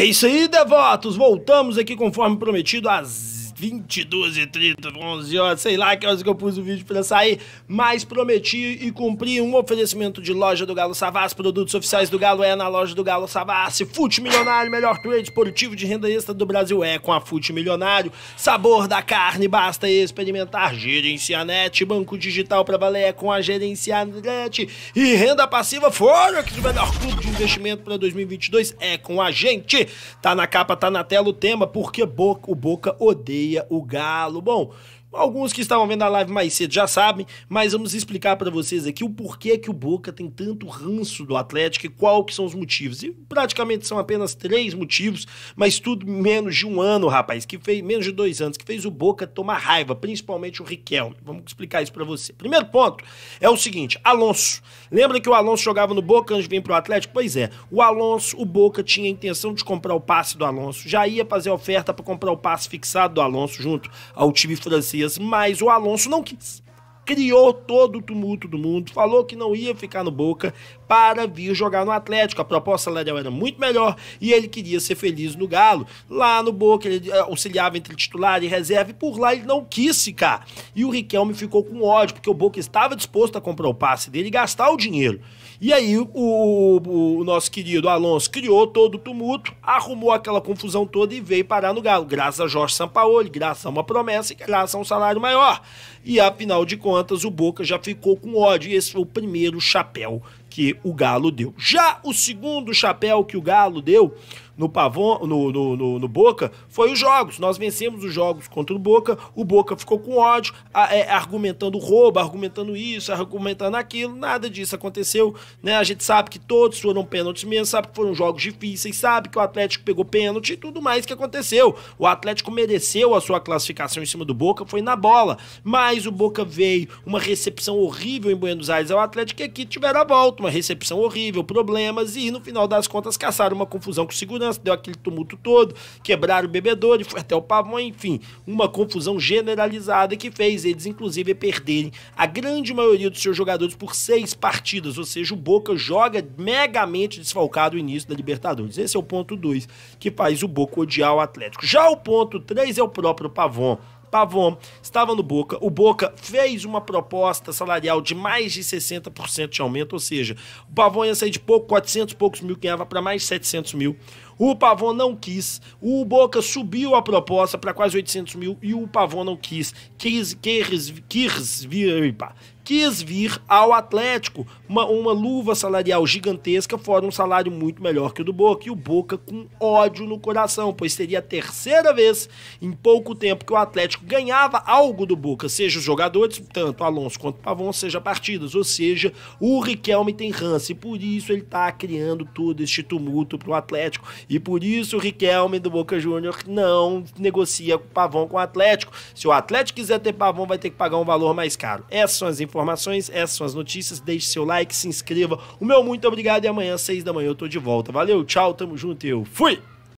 É isso aí, devotos! Voltamos aqui conforme prometido às 22h30, 11 horas, sei lá que horas que eu pus o vídeo para sair, mas prometi e cumpri um oferecimento de loja do Galo Savassi, produtos oficiais do Galo é na loja do Galo Savassi, Fute Milionário, melhor trade esportivo de renda extra do Brasil é com a Fute Milionário, sabor da carne, basta experimentar, net, banco digital para valer é com a net e renda passiva fora que o melhor clube de investimento para 2022 é com a gente, tá na capa, tá na tela o tema, porque Boca, o Boca odeia Bahia, o Galo. Bom, Alguns que estavam vendo a live mais cedo já sabem, mas vamos explicar para vocês aqui o porquê que o Boca tem tanto ranço do Atlético e qual que são os motivos. E praticamente são apenas três motivos, mas tudo menos de um ano, rapaz, que fez menos de dois anos, que fez o Boca tomar raiva, principalmente o Riquelme. Vamos explicar isso para você. Primeiro ponto é o seguinte, Alonso. Lembra que o Alonso jogava no Boca antes de vir pro Atlético? Pois é, o Alonso, o Boca tinha a intenção de comprar o passe do Alonso, já ia fazer oferta para comprar o passe fixado do Alonso junto ao time francês mas o Alonso não quis. Criou todo o tumulto do mundo, falou que não ia ficar no Boca para vir jogar no Atlético. A proposta salarial era muito melhor e ele queria ser feliz no Galo. Lá no Boca ele eh, auxiliava entre titular e reserva e por lá ele não quis ficar. E o Riquelme ficou com ódio, porque o Boca estava disposto a comprar o passe dele e gastar o dinheiro. E aí o, o, nosso querido Alonso criou todo o tumulto, arrumou aquela confusão toda e veio parar no Galo, graças a Jorge Sampaoli, graças a uma promessa e graças a um salário maior. E afinal de contas, o Boca já ficou com ódio e esse foi o primeiro chapéu que o Galo deu. Já o segundo chapéu que o Galo deu no Pavon, no, no, no, no, Boca, foi os jogos. Nós vencemos os jogos contra o Boca, o Boca ficou com ódio, a, é, argumentando roubo, argumentando isso, argumentando aquilo, nada disso aconteceu. Né? A gente sabe que todos foram pênaltis mesmo, sabe que foram jogos difíceis, sabe que o Atlético pegou pênalti e tudo mais que aconteceu. O Atlético mereceu a sua classificação em cima do Boca, foi na bola. Mas o Boca veio, uma recepção horrível em Buenos Aires ao Atlético e aqui tiveram a volta, uma recepção horrível, problemas, e no final das contas caçaram uma confusão com segurança segurança, deu aquele tumulto todo, quebraram o bebedouro, foi até o pavão, enfim, uma confusão generalizada que fez eles, inclusive, perderem a grande maioria dos seus jogadores por seis partidas, ou seja, o Boca joga megamente desfalcado o início da Libertadores. Esse é o ponto 2, que faz o Boca odiar o Atlético. Já o ponto 3 é o próprio Pavon. Pavon estava no Boca. O Boca fez uma proposta salarial de mais de 60% de aumento, ou seja, o Pavon ia sair de pouco, 400 poucos mil, ganhava para mais 700 mil. O Pavon não quis. O Boca subiu a proposta para quase 800 mil e o Pavon não quis. Quis, quis, quis, vir, quis vir ao Atlético. Uma, uma luva salarial gigantesca, fora um salário muito melhor que o do Boca. E o Boca com ódio no coração, pois seria a terceira vez em pouco tempo que o Atlético ganhava algo do Boca, seja os jogadores, tanto Alonso quanto Pavon, seja partidas. Ou seja, o Riquelme tem rança e por isso ele está criando todo este tumulto para o Atlético. E por isso o Riquelme do Boca Júnior não negocia Pavão com o Atlético. Se o Atlético quiser ter Pavão, vai ter que pagar um valor mais caro. Essas são as informações, essas são as notícias. Deixe seu like, se inscreva. O meu muito obrigado e amanhã, às seis da manhã, eu tô de volta. Valeu, tchau, tamo junto e eu fui!